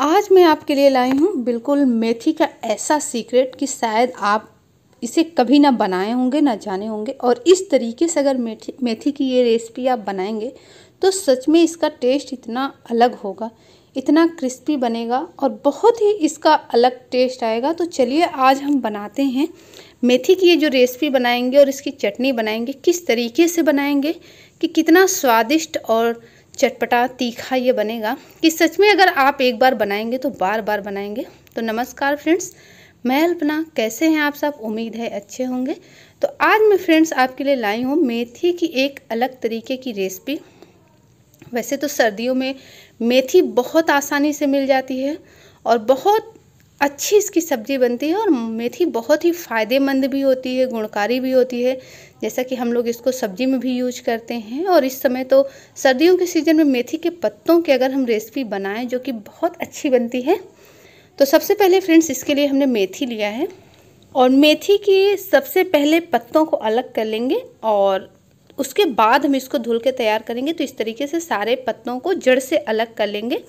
आज मैं आपके लिए लाई हूँ बिल्कुल मेथी का ऐसा सीक्रेट कि शायद आप इसे कभी ना बनाए होंगे ना जाने होंगे और इस तरीके से अगर मेथी मेथी की ये रेसिपी आप बनाएंगे तो सच में इसका टेस्ट इतना अलग होगा इतना क्रिस्पी बनेगा और बहुत ही इसका अलग टेस्ट आएगा तो चलिए आज हम बनाते हैं मेथी की ये जो रेसिपी बनाएंगे और इसकी चटनी बनाएंगे किस तरीके से बनाएंगे कि कितना स्वादिष्ट और चटपटा तीखा ये बनेगा कि सच में अगर आप एक बार बनाएंगे तो बार बार बनाएंगे तो नमस्कार फ्रेंड्स मैं अल्पना कैसे हैं आप सब उम्मीद है अच्छे होंगे तो आज मैं फ्रेंड्स आपके लिए लाई हूँ मेथी की एक अलग तरीके की रेसिपी वैसे तो सर्दियों में मेथी बहुत आसानी से मिल जाती है और बहुत अच्छी इसकी सब्ज़ी बनती है और मेथी बहुत ही फ़ायदेमंद भी होती है गुणकारी भी होती है जैसा कि हम लोग इसको सब्ज़ी में भी यूज करते हैं और इस समय तो सर्दियों के सीज़न में मेथी के पत्तों की अगर हम रेसिपी बनाएं जो कि बहुत अच्छी बनती है तो सबसे पहले फ्रेंड्स इसके लिए हमने मेथी लिया है और मेथी की सबसे पहले पत्तों को अलग कर लेंगे और उसके बाद हम इसको धुल के तैयार करेंगे तो इस तरीके से सारे पत्तों को जड़ से अलग कर लेंगे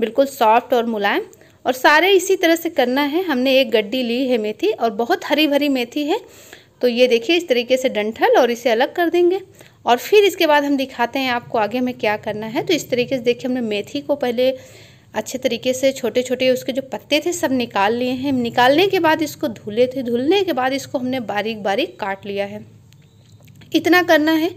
बिल्कुल सॉफ्ट और मुलायम और सारे इसी तरह से करना है हमने एक गड्डी ली है मेथी और बहुत हरी भरी मेथी है तो ये देखिए इस तरीके से डंठल और इसे अलग कर देंगे और फिर इसके बाद हम दिखाते हैं आपको आगे हमें क्या करना है तो इस तरीके से देखिए हमने मेथी को पहले अच्छे तरीके से छोटे छोटे उसके जो पत्ते थे सब निकाल लिए हैं निकालने के बाद इसको धुले थे धुलने के बाद इसको हमने बारीक बारीक काट लिया है इतना करना है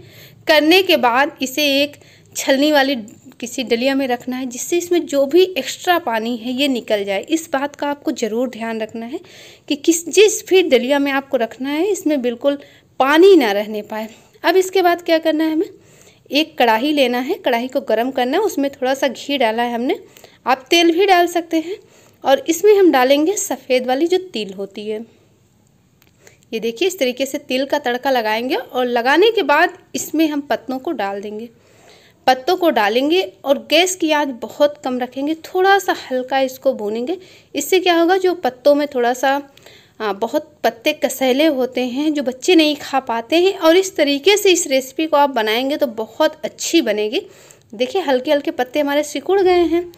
करने के बाद इसे एक छलनी वाली किसी डलिया में रखना है जिससे इसमें जो भी एक्स्ट्रा पानी है ये निकल जाए इस बात का आपको ज़रूर ध्यान रखना है कि किस जिस भी डलिया में आपको रखना है इसमें बिल्कुल पानी ना रहने पाए अब इसके बाद क्या करना है हमें एक कढ़ाई लेना है कढ़ाई को गर्म करना है उसमें थोड़ा सा घी डाला है हमने आप तेल भी डाल सकते हैं और इसमें हम डालेंगे सफ़ेद वाली जो तिल होती है ये देखिए इस तरीके से तिल का तड़का लगाएंगे और लगाने के बाद इसमें हम पत्तों को डाल देंगे पत्तों को डालेंगे और गैस की आंच बहुत कम रखेंगे थोड़ा सा हल्का इसको भूनेंगे इससे क्या होगा जो पत्तों में थोड़ा सा आ, बहुत पत्ते कसैले होते हैं जो बच्चे नहीं खा पाते हैं और इस तरीके से इस रेसिपी को आप बनाएंगे तो बहुत अच्छी बनेगी देखिए हल्के हल्के पत्ते हमारे सिकुड़ गए हैं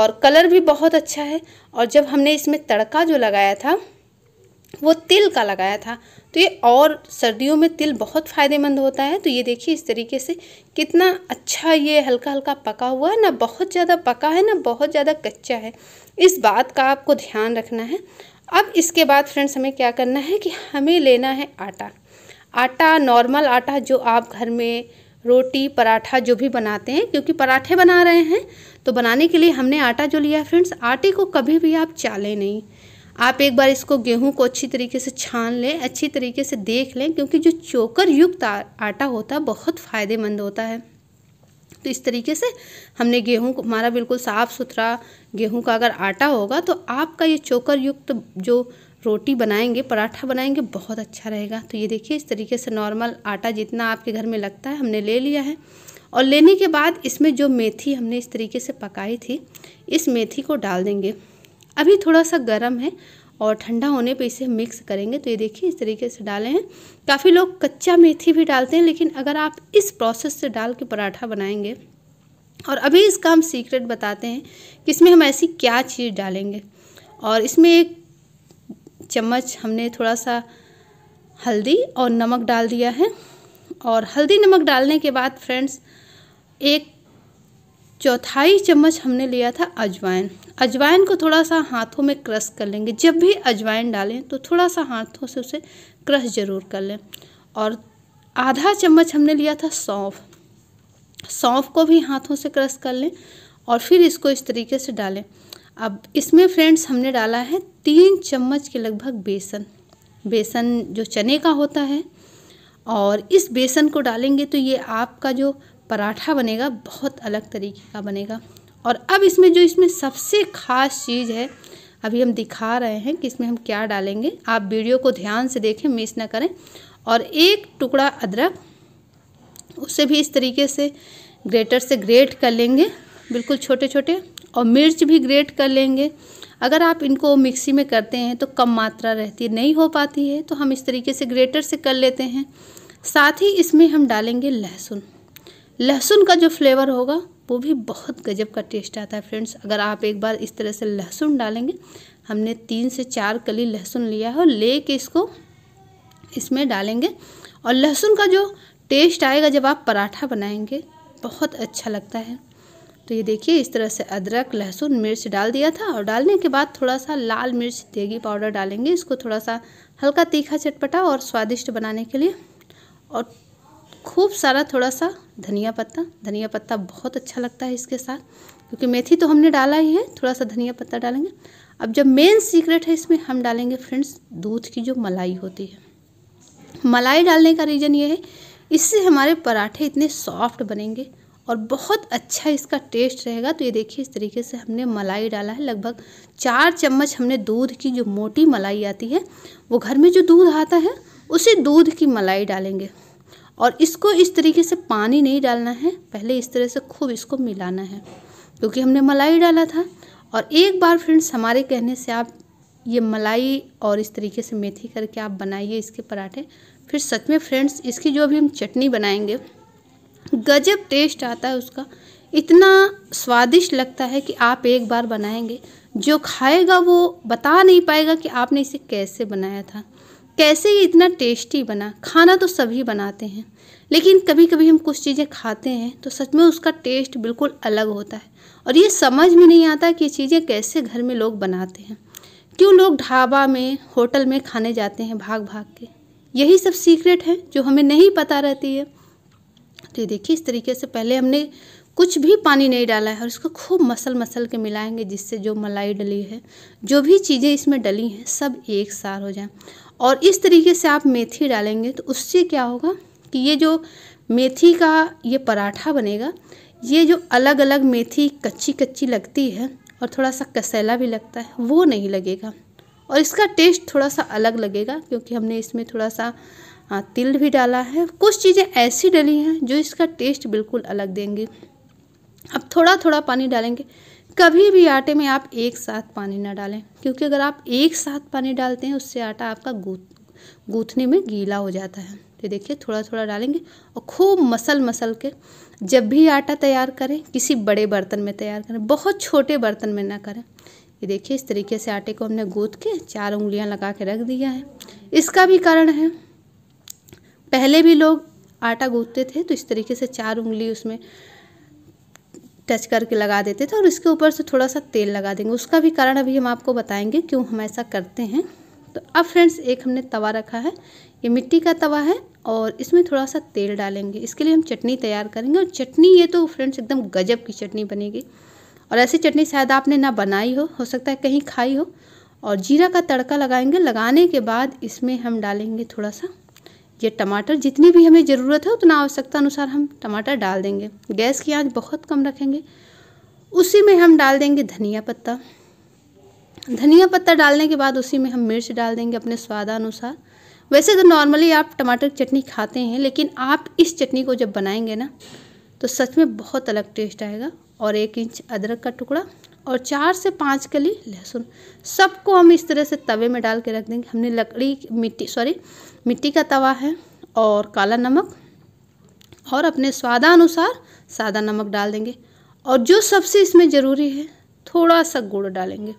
और कलर भी बहुत अच्छा है और जब हमने इसमें तड़का जो लगाया था वो तिल का लगाया था तो ये और सर्दियों में तिल बहुत फ़ायदेमंद होता है तो ये देखिए इस तरीके से कितना अच्छा ये हल्का हल्का पका हुआ है ना बहुत ज़्यादा पका है ना बहुत ज़्यादा कच्चा है इस बात का आपको ध्यान रखना है अब इसके बाद फ्रेंड्स हमें क्या करना है कि हमें लेना है आटा आटा नॉर्मल आटा जो आप घर में रोटी पराठा जो भी बनाते हैं क्योंकि पराठे बना रहे हैं तो बनाने के लिए हमने आटा जो लिया फ्रेंड्स आटे को कभी भी आप चालें नहीं आप एक बार इसको गेहूं को अच्छी तरीके से छान लें अच्छी तरीके से देख लें क्योंकि जो चोकर युक्त आटा होता है बहुत फ़ायदेमंद होता है तो इस तरीके से हमने गेहूं को हमारा बिल्कुल साफ़ सुथरा गेहूं का अगर आटा होगा तो आपका ये चोकर युक्त जो रोटी बनाएंगे पराठा बनाएंगे बहुत अच्छा रहेगा तो ये देखिए इस तरीके से नॉर्मल आटा जितना आपके घर में लगता है हमने ले लिया है और लेने के बाद इसमें जो मेथी हमने इस तरीके से पकाई थी इस मेथी को डाल देंगे अभी थोड़ा सा गर्म है और ठंडा होने पे इसे मिक्स करेंगे तो ये देखिए इस तरीके से डाले हैं काफ़ी लोग कच्चा मेथी भी डालते हैं लेकिन अगर आप इस प्रोसेस से डाल के पराठा बनाएंगे और अभी इसका हम सीक्रेट बताते हैं कि इसमें हम ऐसी क्या चीज़ डालेंगे और इसमें एक चम्मच हमने थोड़ा सा हल्दी और नमक डाल दिया है और हल्दी नमक डालने के बाद फ्रेंड्स एक चौथाई चम्मच हमने लिया था अजवाइन अजवाइन को थोड़ा सा हाथों में क्रश कर लेंगे जब भी अजवाइन डालें तो थोड़ा सा हाथों से उसे क्रश ज़रूर कर लें और आधा चम्मच हमने लिया था सौंफ सौंफ को भी हाथों से क्रश कर लें और फिर इसको इस तरीके से डालें अब इसमें फ्रेंड्स हमने डाला है तीन चम्मच के लगभग बेसन बेसन जो चने का होता है और इस बेसन को डालेंगे तो ये आपका जो पराठा बनेगा बहुत अलग तरीके का बनेगा और अब इसमें जो इसमें सबसे ख़ास चीज़ है अभी हम दिखा रहे हैं कि इसमें हम क्या डालेंगे आप वीडियो को ध्यान से देखें मिस ना करें और एक टुकड़ा अदरक उसे भी इस तरीके से ग्रेटर से ग्रेट कर लेंगे बिल्कुल छोटे छोटे और मिर्च भी ग्रेट कर लेंगे अगर आप इनको मिक्सी में करते हैं तो कम मात्रा रहती है नहीं हो पाती है तो हम इस तरीके से ग्रेटर से कर लेते हैं साथ ही इसमें हम डालेंगे लहसुन लहसुन का जो फ्लेवर होगा वो भी बहुत गजब का टेस्ट आता है फ्रेंड्स अगर आप एक बार इस तरह से लहसुन डालेंगे हमने तीन से चार कली लहसुन लिया है और ले के इसको इसमें डालेंगे और लहसुन का जो टेस्ट आएगा जब आप पराठा बनाएंगे बहुत अच्छा लगता है तो ये देखिए इस तरह से अदरक लहसुन मिर्च डाल दिया था और डालने के बाद थोड़ा सा लाल मिर्च देगी पाउडर डालेंगे इसको थोड़ा सा हल्का तीखा चटपटा और स्वादिष्ट बनाने के लिए और खूब सारा थोड़ा सा धनिया पत्ता धनिया पत्ता बहुत अच्छा लगता है इसके साथ क्योंकि मेथी तो हमने डाला ही है थोड़ा सा धनिया पत्ता डालेंगे अब जब मेन सीक्रेट है इसमें हम डालेंगे फ्रेंड्स दूध की जो मलाई होती है मलाई डालने का रीज़न ये है इससे हमारे पराठे इतने सॉफ्ट बनेंगे और बहुत अच्छा इसका टेस्ट रहेगा तो ये देखिए इस तरीके से हमने मलाई डाला है लगभग चार चम्मच हमने दूध की जो मोटी मलाई आती है वो घर में जो दूध आता है उसी दूध की मलाई डालेंगे और इसको इस तरीके से पानी नहीं डालना है पहले इस तरह से खूब इसको मिलाना है क्योंकि हमने मलाई डाला था और एक बार फ्रेंड्स हमारे कहने से आप ये मलाई और इस तरीके से मेथी करके आप बनाइए इसके पराठे फिर सच में फ्रेंड्स इसकी जो भी हम चटनी बनाएंगे गजब टेस्ट आता है उसका इतना स्वादिष्ट लगता है कि आप एक बार बनाएंगे जो खाएगा वो बता नहीं पाएगा कि आपने इसे कैसे बनाया था कैसे ये इतना टेस्टी बना खाना तो सभी बनाते हैं लेकिन कभी कभी हम कुछ चीज़ें खाते हैं तो सच में उसका टेस्ट बिल्कुल अलग होता है और ये समझ में नहीं आता कि ये चीज़ें कैसे घर में लोग बनाते हैं क्यों लोग ढाबा में होटल में खाने जाते हैं भाग भाग के यही सब सीक्रेट है जो हमें नहीं पता रहती है तो ये देखिए इस तरीके से पहले हमने कुछ भी पानी नहीं डाला है और इसको खूब मसल मसल के मिलाएंगे जिससे जो मलाई डली है जो भी चीज़ें इसमें डली हैं सब एक सार हो जाए और इस तरीके से आप मेथी डालेंगे तो उससे क्या होगा कि ये जो मेथी का ये पराठा बनेगा ये जो अलग अलग मेथी कच्ची कच्ची लगती है और थोड़ा सा कसैला भी लगता है वो नहीं लगेगा और इसका टेस्ट थोड़ा सा अलग लगेगा क्योंकि हमने इसमें थोड़ा सा तिल भी डाला है कुछ चीज़ें ऐसी डली हैं जो इसका टेस्ट बिल्कुल अलग देंगी अब थोड़ा थोड़ा पानी डालेंगे कभी भी आटे में आप एक साथ पानी ना डालें क्योंकि अगर आप एक साथ पानी डालते हैं उससे आटा आपका गूथ गूथने में गीला हो जाता है तो देखिए थोड़ा थोड़ा डालेंगे और खूब मसल मसल के जब भी आटा तैयार करें किसी बड़े बर्तन में तैयार करें बहुत छोटे बर्तन में ना करें ये देखिए इस तरीके से आटे को हमने गूँथ के चार उंगलियां लगा के रख दिया है इसका भी कारण है पहले भी लोग आटा गूँथते थे तो इस तरीके से चार उंगली उसमें टच करके लगा देते थे और इसके ऊपर से थोड़ा सा तेल लगा देंगे उसका भी कारण अभी हम आपको बताएंगे क्यों हम ऐसा करते हैं तो अब फ्रेंड्स एक हमने तवा रखा है ये मिट्टी का तवा है और इसमें थोड़ा सा तेल डालेंगे इसके लिए हम चटनी तैयार करेंगे और चटनी ये तो फ्रेंड्स एकदम गजब की चटनी बनेगी और ऐसी चटनी शायद आपने ना बनाई हो हो सकता है कहीं खाई हो और जीरा का तड़का लगाएंगे लगाने के बाद इसमें हम डालेंगे थोड़ा सा ये टमाटर जितनी भी हमें ज़रूरत है उतना आवश्यकता अनुसार हम टमाटर डाल देंगे गैस की आंच बहुत कम रखेंगे उसी में हम डाल देंगे धनिया पत्ता धनिया पत्ता डालने के बाद उसी में हम मिर्च डाल देंगे अपने स्वादानुसार वैसे तो नॉर्मली आप टमाटर की चटनी खाते हैं लेकिन आप इस चटनी को जब बनाएंगे ना तो सच में बहुत अलग टेस्ट आएगा और एक इंच अदरक का टुकड़ा और चार से पाँच कली लहसुन सबको हम इस तरह से तवे में डाल के रख देंगे हमने लकड़ी मिट्टी सॉरी मिट्टी का तवा है और काला नमक और अपने स्वादानुसार सादा नमक डाल देंगे और जो सबसे इसमें ज़रूरी है थोड़ा सा गुड़ डालेंगे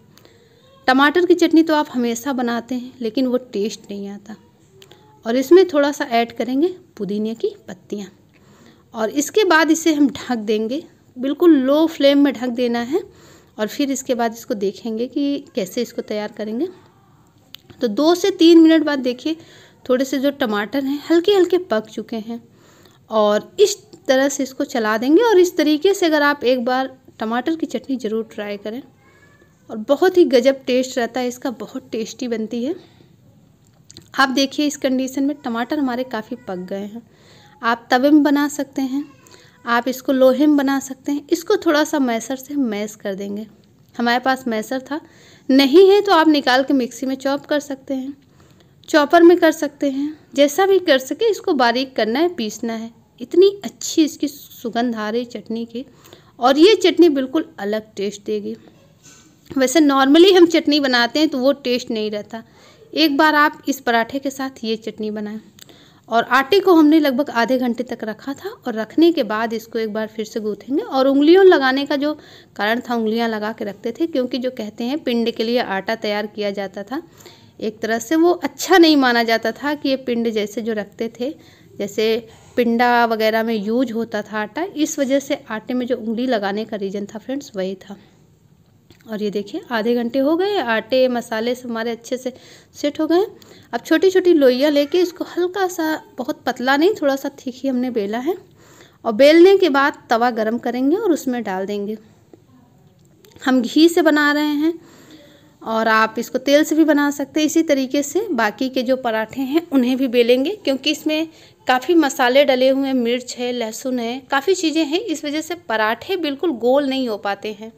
टमाटर की चटनी तो आप हमेशा बनाते हैं लेकिन वो टेस्ट नहीं आता और इसमें थोड़ा सा ऐड करेंगे पुदीने की पत्तियाँ और इसके बाद इसे हम ढक देंगे बिल्कुल लो फ्लेम में ढक देना है और फिर इसके बाद इसको देखेंगे कि कैसे इसको तैयार करेंगे तो दो से तीन मिनट बाद देखिए थोड़े से जो टमाटर हैं हल्के हल्के पक चुके हैं और इस तरह से इसको चला देंगे और इस तरीके से अगर आप एक बार टमाटर की चटनी ज़रूर ट्राई करें और बहुत ही गजब टेस्ट रहता है इसका बहुत टेस्टी बनती है आप देखिए इस कंडीशन में टमाटर हमारे काफ़ी पक गए हैं आप तवे में बना सकते हैं आप इसको लोहे में बना सकते हैं इसको थोड़ा सा मैसर से मैस कर देंगे हमारे पास मैसर था नहीं है तो आप निकाल के मिक्सी में चॉप कर सकते हैं चॉपर में कर सकते हैं जैसा भी कर सके इसको बारीक करना है पीसना है इतनी अच्छी इसकी सुगंध आ रही चटनी की और ये चटनी बिल्कुल अलग टेस्ट देगी वैसे नॉर्मली हम चटनी बनाते हैं तो वो टेस्ट नहीं रहता एक बार आप इस पराठे के साथ ये चटनी बनाएं और आटे को हमने लगभग आधे घंटे तक रखा था और रखने के बाद इसको एक बार फिर से गूँथेंगे और उंगलियों लगाने का जो कारण था उंगलियां लगा के रखते थे क्योंकि जो कहते हैं पिंड के लिए आटा तैयार किया जाता था एक तरह से वो अच्छा नहीं माना जाता था कि ये पिंड जैसे जो रखते थे जैसे पिंडा वगैरह में यूज होता था आटा इस वजह से आटे में जो उंगली लगाने का रीज़न था फ्रेंड्स वही था और ये देखिए आधे घंटे हो गए आटे मसाले सब हमारे अच्छे से सेट हो गए अब छोटी छोटी लोइयाँ लेके इसको हल्का सा बहुत पतला नहीं थोड़ा सा ठीक ही हमने बेला है और बेलने के बाद तवा गरम करेंगे और उसमें डाल देंगे हम घी से बना रहे हैं और आप इसको तेल से भी बना सकते हैं इसी तरीके से बाकी के जो पराठे हैं उन्हें भी बेलेंगे क्योंकि इसमें काफ़ी मसाले डले हुए हैं मिर्च है लहसुन है काफ़ी चीज़ें हैं इस वजह से पराठे बिल्कुल गोल नहीं हो पाते हैं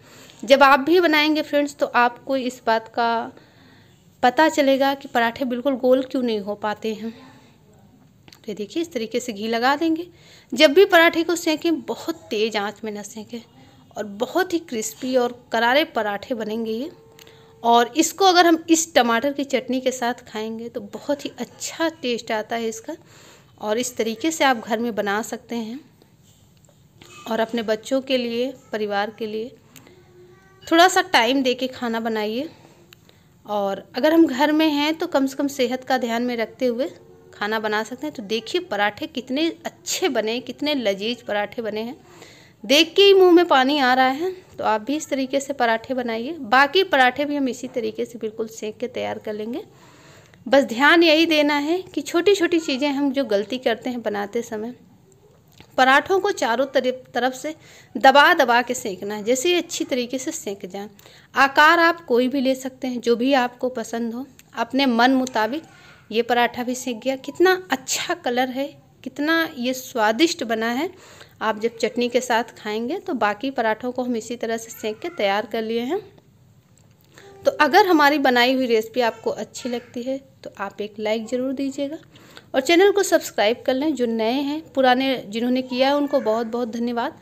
जब आप भी बनाएंगे फ्रेंड्स तो आपको इस बात का पता चलेगा कि पराठे बिल्कुल गोल क्यों नहीं हो पाते हैं तो देखिए इस तरीके से घी लगा देंगे जब भी पराठे को सेकें बहुत तेज़ आंच में न सेकें और बहुत ही क्रिस्पी और करारे पराठे बनेंगे ये और इसको अगर हम इस टमाटर की चटनी के साथ खाएंगे तो बहुत ही अच्छा टेस्ट आता है इसका और इस तरीके से आप घर में बना सकते हैं और अपने बच्चों के लिए परिवार के लिए थोड़ा सा टाइम दे के खाना बनाइए और अगर हम घर में हैं तो कम से कम सेहत का ध्यान में रखते हुए खाना बना सकते हैं तो देखिए पराठे कितने अच्छे बने कितने लजीज पराठे बने हैं देख के ही मुंह में पानी आ रहा है तो आप भी इस तरीके से पराठे बनाइए बाकी पराठे भी हम इसी तरीके से बिल्कुल सेक के तैयार कर लेंगे बस ध्यान यही देना है कि छोटी छोटी चीज़ें हम जो गलती करते हैं बनाते समय पराठों को चारों तरफ से दबा दबा के सेंकना है जैसे ये अच्छी तरीके से सेंक जाए आकार आप कोई भी ले सकते हैं जो भी आपको पसंद हो अपने मन मुताबिक ये पराठा भी सेंक गया कितना अच्छा कलर है कितना ये स्वादिष्ट बना है आप जब चटनी के साथ खाएंगे तो बाकी पराठों को हम इसी तरह से सेंक के तैयार कर लिए हैं तो अगर हमारी बनाई हुई रेसिपी आपको अच्छी लगती है तो आप एक लाइक ज़रूर दीजिएगा और चैनल को सब्सक्राइब कर लें जो नए हैं पुराने जिन्होंने किया है उनको बहुत बहुत धन्यवाद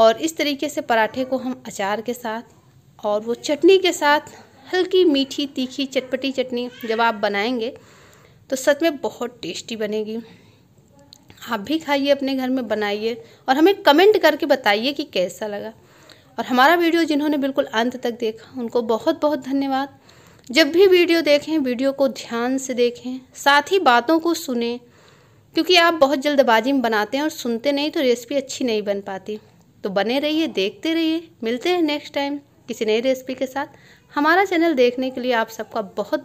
और इस तरीके से पराठे को हम अचार के साथ और वो चटनी के साथ हल्की मीठी तीखी चटपटी चटनी जब आप बनाएंगे तो सच में बहुत टेस्टी बनेगी आप भी खाइए अपने घर में बनाइए और हमें कमेंट करके बताइए कि कैसा लगा और हमारा वीडियो जिन्होंने बिल्कुल अंत तक देखा उनको बहुत बहुत धन्यवाद जब भी वीडियो देखें वीडियो को ध्यान से देखें साथ ही बातों को सुने क्योंकि आप बहुत जल्दबाजी में बनाते हैं और सुनते नहीं तो रेसिपी अच्छी नहीं बन पाती तो बने रहिए देखते रहिए मिलते हैं नेक्स्ट टाइम किसी नई रेसिपी के साथ हमारा चैनल देखने के लिए आप सबका बहुत